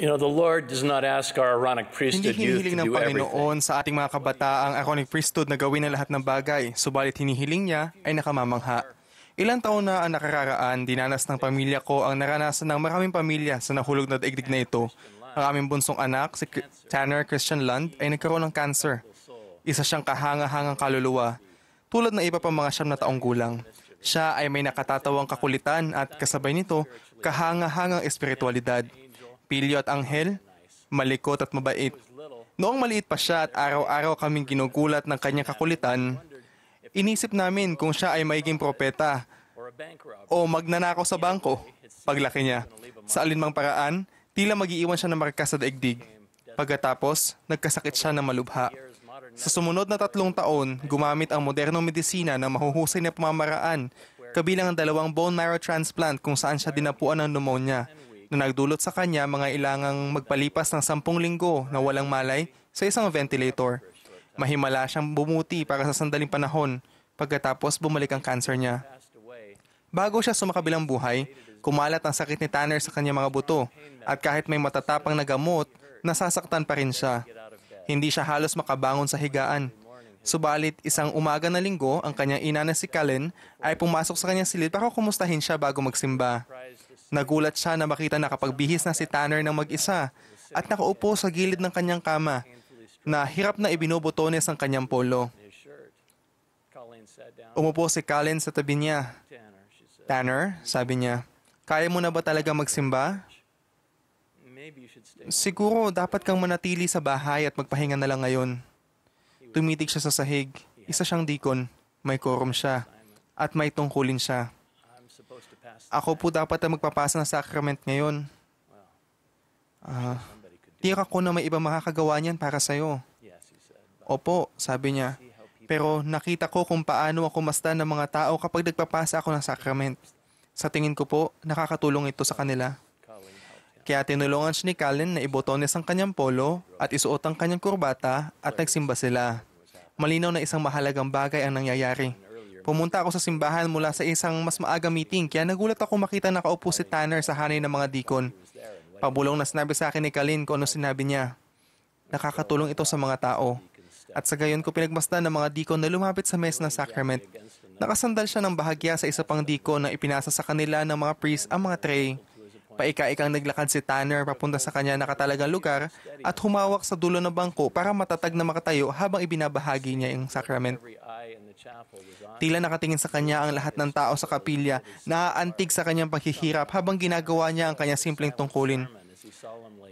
You know, the Lord does not ask our ironic priesthood youth to do everything. Hindi hinihiling ng Panginoon sa ating mga kabataang ironic priesthood na gawin ang lahat ng bagay, subalit hinihiling niya ay nakamamangha. Ilang taon na ang nakararaan, dinanas ng pamilya ko ang naranasan ng maraming pamilya sa nahulog na daigdig na ito. Ang aming bunsong anak, si Tanner Christian Lund, ay nagkaroon ng cancer. Isa siyang kahanga-hangang kaluluwa, tulad ng iba pang mga siyam na taong gulang. Siya ay may nakatatawang kakulitan at kasabay nito, kahanga-hangang espiritualidad. Pilyo at Anghel, malikot at mabait. Noong maliit pa siya at araw-araw kaming ginugulat ng kanyang kakulitan, inisip namin kung siya ay magiging propeta o magnanakaw sa bangko paglaki niya. Sa alinmang paraan, tila magiiwan siya ng marka sa daigdig. Pagkatapos, nagkasakit siya ng malubha. Sa sumunod na tatlong taon, gumamit ang modernong medisina na mahuhusay na pamamaraan kabilang ang dalawang bone marrow transplant kung saan siya dinapuan ng pneumonia na nagdulot sa kanya mga ilangang magpalipas ng sampung linggo na walang malay sa isang ventilator. Mahimala siyang bumuti para sa sandaling panahon pagkatapos bumalik ang cancer niya. Bago siya sumakabilang buhay, kumalat ang sakit ni Tanner sa kanyang mga buto at kahit may matatapang na gamot, nasasaktan pa rin siya. Hindi siya halos makabangon sa higaan. Subalit isang umaga na linggo, ang kanyang ina na si Kalen ay pumasok sa kanyang silid para kumustahin siya bago magsimba. Nagulat siya na makita nakapagbihis na si Tanner ng mag-isa at nakaupo sa gilid ng kanyang kama na hirap na ibinubotones ang kanyang polo. Umupo si Colin sa tabi niya. Tanner, sabi niya, kaya mo na ba talaga magsimba? Siguro dapat kang manatili sa bahay at magpahinga na lang ngayon. Tumitig siya sa sahig. Isa siyang dikon. May korum siya. At may tungkulin siya ako po dapat ang magpapasa ng sacrament ngayon. Uh, ah, tiyak ako na may iba makakagawa niyan para sa iyo. Opo, sabi niya. Pero nakita ko kung paano ako masdan ng mga tao kapag nagpapasa ako ng sacrament. Sa tingin ko po, nakakatulong ito sa kanila. Kaya tinulungan siya ni Colin na ibotones ang kanyang polo at isuot ang kanyang kurbata at nagsimba sila. Malinaw na isang mahalagang bagay ang nangyayari. Pumunta ako sa simbahan mula sa isang mas maaga meeting kaya nagulat ako makita nakaupo si Tanner sa hanay ng mga dikon. Pabulong na sinabi sa akin ni Kalin kung ano sinabi niya. Nakakatulong ito sa mga tao. At sa gayon ko pinagmasdan ng mga dikon na lumapit sa mesa ng sacrament. Nakasandal siya ng bahagya sa isa pang dikon na ipinasa sa kanila ng mga priest ang mga tray. Paika-ikang naglakad si Tanner papunta sa kanya nakatalagang lugar at humawak sa dulo ng bangko para matatag na makatayo habang ibinabahagi niya yung sacrament. Tila nakatingin sa kanya ang lahat ng tao sa kapilya na aantig sa kanyang paghihirap habang ginagawa niya ang kanyang simpleng tungkulin.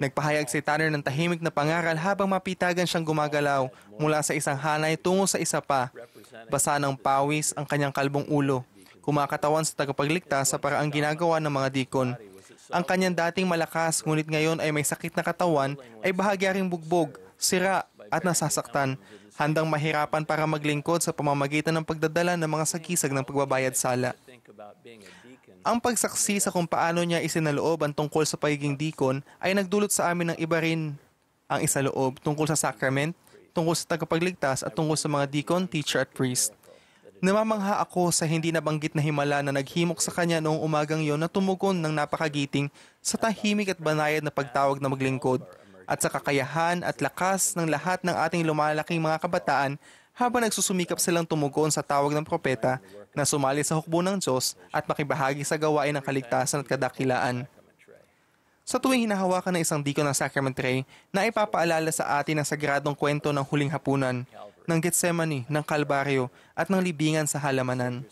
Nagpahayag si Tanner ng tahimik na pangaral habang mapitagan siyang gumagalaw mula sa isang hanay tungo sa isa pa. Basa ng pawis ang kanyang kalbong ulo kumakatawan sa tagapagligtas sa paraang ginagawa ng mga dikon. Ang kanyang dating malakas ngunit ngayon ay may sakit na katawan ay bahagya ring bugbog, sira at nasasaktan. Handang mahirapan para maglingkod sa pamamagitan ng pagdadala ng mga sakisag ng pagbabayad sala. Ang pagsaksi sa kung paano niya isinaloob ang tungkol sa pagiging dikon ay nagdulot sa amin ng iba rin ang isaloob tungkol sa sacrament, tungkol sa tagapagligtas at tungkol sa mga deacon, teacher at priest. Namamangha ako sa hindi nabanggit na himala na naghimok sa kanya noong umagang yon na tumugon ng napakagiting sa tahimik at banayad na pagtawag na maglingkod at sa kakayahan at lakas ng lahat ng ating lumalaking mga kabataan habang nagsusumikap silang tumugon sa tawag ng propeta na sumali sa hukbo ng Diyos at makibahagi sa gawain ng kaligtasan at kadakilaan. Sa tuwing hinahawakan ng isang diko ng sacrament tray, na ipapaalala sa atin ang sagradong kwento ng huling hapunan ng Getsemani, ng Kalbaryo, at ng libingan sa halamanan.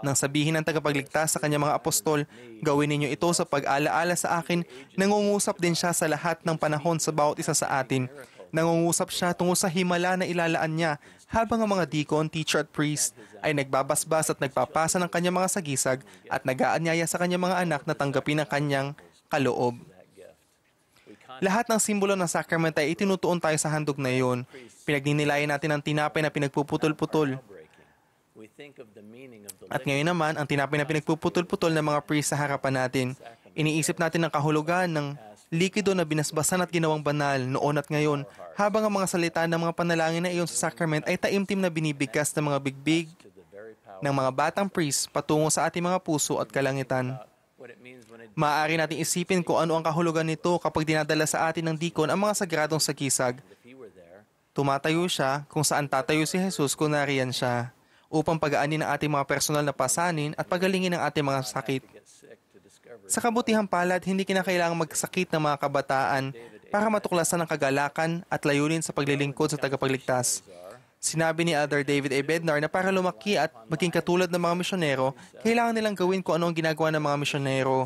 Nang sabihin ng tagapagligtas sa kanyang mga apostol, gawin ninyo ito sa pag-alaala sa akin, nangungusap din siya sa lahat ng panahon sa bawat isa sa atin. Nangungusap siya tungo sa himala na ilalaan niya habang ang mga deacon, teacher at priest ay nagbabasbas at nagpapasa ng kanyang mga sagisag at nag-aanyaya sa kanyang mga anak na tanggapin ang kanyang kaloob. Lahat ng simbolo ng sacrament ay itinutuon tayo sa handog na iyon. Pinagninilayan natin ang tinapay na pinagpuputol-putol. At ngayon naman, ang tinapay na pinagpuputol-putol ng mga priest sa harapan natin. Iniisip natin ang kahulugan ng likido na binasbasan at ginawang banal noon at ngayon, habang ang mga salita ng mga panalangin na iyon sa sacrament ay taimtim na binibigkas ng mga bigbig ng mga batang priest patungo sa ating mga puso at kalangitan. Maaari nating isipin kung ano ang kahulugan nito kapag dinadala sa atin ng dikon ang mga sagradong sagisag. Tumatayo siya kung saan tatayo si Jesus kung nariyan siya upang pagaanin ang ating mga personal na pasanin at pagalingin ang ating mga sakit. Sa kabutihang palad, hindi kinakailangang magsakit ng mga kabataan para matuklasan ang kagalakan at layunin sa paglilingkod sa tagapagligtas. Sinabi ni Elder David A. Bednar na para lumaki at maging katulad ng mga misyonero, kailangan nilang gawin kung ano ang ginagawa ng mga misyonero.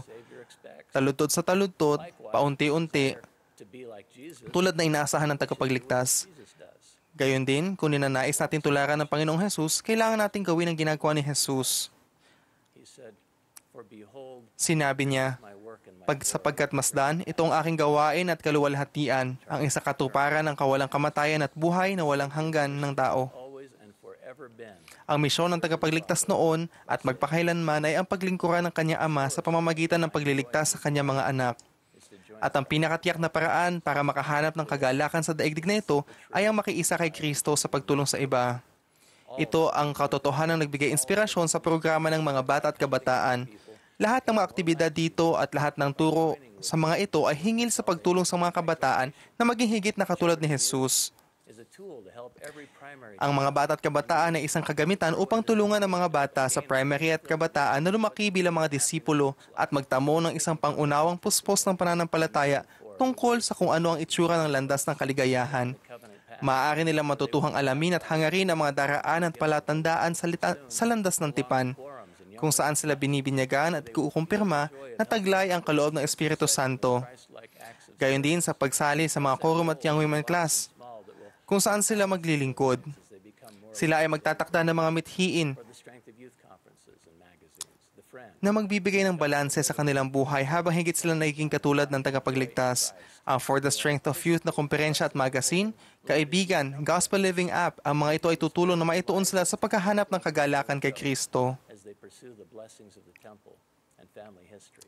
Taludtod sa taludtod, paunti-unti, tulad na inaasahan ng tagapagligtas. Gayon din, kung ninanais natin tularan ng Panginoong Jesus, kailangan natin gawin ang ginagawa ni Jesus. Sinabi niya, Pag, sapagkat masdan, itong aking gawain at kaluwalhatian, ang isa katuparan ng kawalang kamatayan at buhay na walang hanggan ng tao. Ang misyon ng tagapagligtas noon at magpakailanman ay ang paglingkuran ng kanyang ama sa pamamagitan ng pagliligtas sa kanyang mga anak. At ang pinakatiyak na paraan para makahanap ng kagalakan sa daigdig na ito ay ang makiisa kay Kristo sa pagtulong sa iba. Ito ang katotohanan ng nagbigay inspirasyon sa programa ng mga bata at kabataan lahat ng mga aktibidad dito at lahat ng turo sa mga ito ay hingil sa pagtulong sa mga kabataan na maging higit na katulad ni Jesus. Ang mga bata at kabataan ay isang kagamitan upang tulungan ang mga bata sa primary at kabataan na lumaki bilang mga disipulo at magtamo ng isang pangunawang puspos ng pananampalataya tungkol sa kung ano ang itsura ng landas ng kaligayahan. Maaari nilang matutuhang alamin at hangarin ang mga daraan at palatandaan sa, lita- sa landas ng tipan kung saan sila binibinyagan at kukumpirma na taglay ang kaloob ng Espiritu Santo. Gayon din sa pagsali sa mga quorum at young women class, kung saan sila maglilingkod. Sila ay magtatakda ng mga mithiin na magbibigay ng balanse sa kanilang buhay habang higit sila nagiging katulad ng tagapagligtas. Ang For the Strength of Youth na kumperensya at magazine, kaibigan, Gospel Living App, ang mga ito ay tutulong na maituon sila sa paghahanap ng kagalakan kay Kristo as they pursue the blessings of the temple and family history.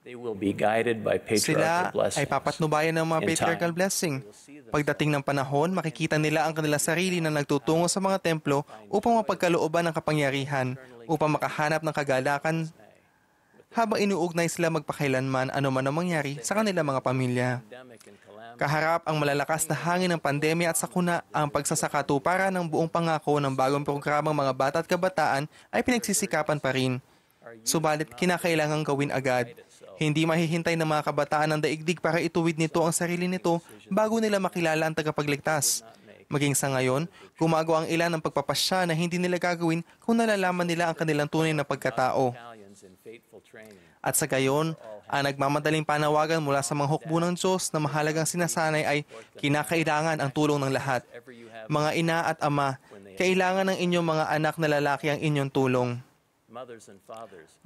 They will be guided by patriarchal blessings. Sila ay papatnubayan ng mga patriarchal blessing. Pagdating ng panahon, makikita nila ang kanilang sarili na nagtutungo sa mga templo upang mapagkalooban ng kapangyarihan, upang makahanap ng kagalakan habang inuugnay sila magpakailanman anuman ang mangyari sa kanilang mga pamilya. Kaharap ang malalakas na hangin ng pandemya at sakuna, ang pagsasakatuparan ng buong pangako ng bagong programang mga bata at kabataan ay pinagsisikapan pa rin. Subalit kinakailangan gawin agad. Hindi mahihintay ng mga kabataan ng daigdig para ituwid nito ang sarili nito bago nila makilala ang tagapagligtas. Maging sa ngayon, gumagawa ang ilan ng pagpapasya na hindi nila gagawin kung nalalaman nila ang kanilang tunay na pagkatao. At sa gayon, ang nagmamadaling panawagan mula sa mga hukbo ng Diyos na mahalagang sinasanay ay kinakailangan ang tulong ng lahat. Mga ina at ama, kailangan ng inyong mga anak na lalaki ang inyong tulong.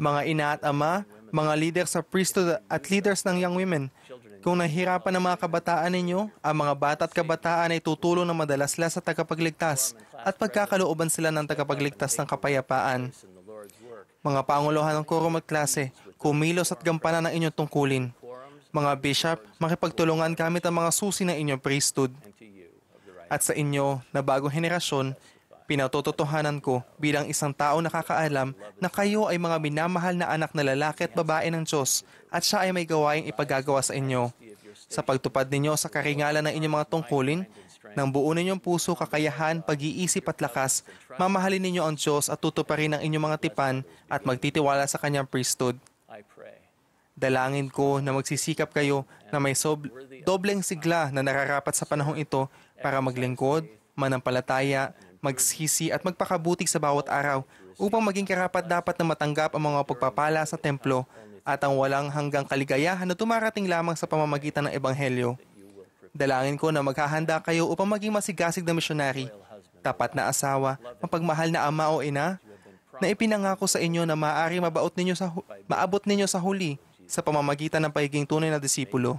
Mga ina at ama, mga leader sa priesthood at leaders ng young women, kung nahihirapan ang mga kabataan ninyo, ang mga bata at kabataan ay tutulong na madalas sa tagapagligtas at pagkakalooban sila ng tagapagligtas ng kapayapaan mga panguluhan ng quorum at klase, kumilos at gampanan ang inyong tungkulin. Mga bishop, makipagtulungan gamit ang mga susi ng inyong priesthood. At sa inyo na bagong henerasyon, pinatototohanan ko bilang isang tao nakakaalam na kayo ay mga minamahal na anak na lalaki at babae ng Diyos at siya ay may gawaing ipagagawa sa inyo. Sa pagtupad ninyo sa karingalan ng inyong mga tungkulin, nang buo ninyong puso, kakayahan, pag-iisip at lakas, mamahalin ninyo ang Diyos at tutuparin ang inyong mga tipan at magtitiwala sa Kanyang priesthood. Dalangin ko na magsisikap kayo na may sob- dobleng sigla na nararapat sa panahong ito para maglingkod, manampalataya, magsisi at magpakabuti sa bawat araw upang maging karapat dapat na matanggap ang mga pagpapala sa templo at ang walang hanggang kaligayahan na tumarating lamang sa pamamagitan ng Ebanghelyo. Dalangin ko na maghahanda kayo upang maging masigasig na misyonary, tapat na asawa, mapagmahal na ama o ina, na ipinangako sa inyo na maaari mabaot ninyo sa hu- maabot ninyo sa huli sa pamamagitan ng pagiging tunay na disipulo.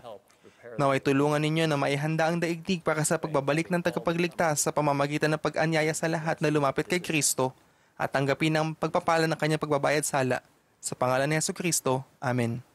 Naway tulungan ninyo na maihanda ang daigdig para sa pagbabalik ng tagapagligtas sa pamamagitan ng pag-anyaya sa lahat na lumapit kay Kristo at tanggapin ang pagpapala ng kanyang pagbabayad sala. Sa pangalan ni Yesu Kristo. Amen.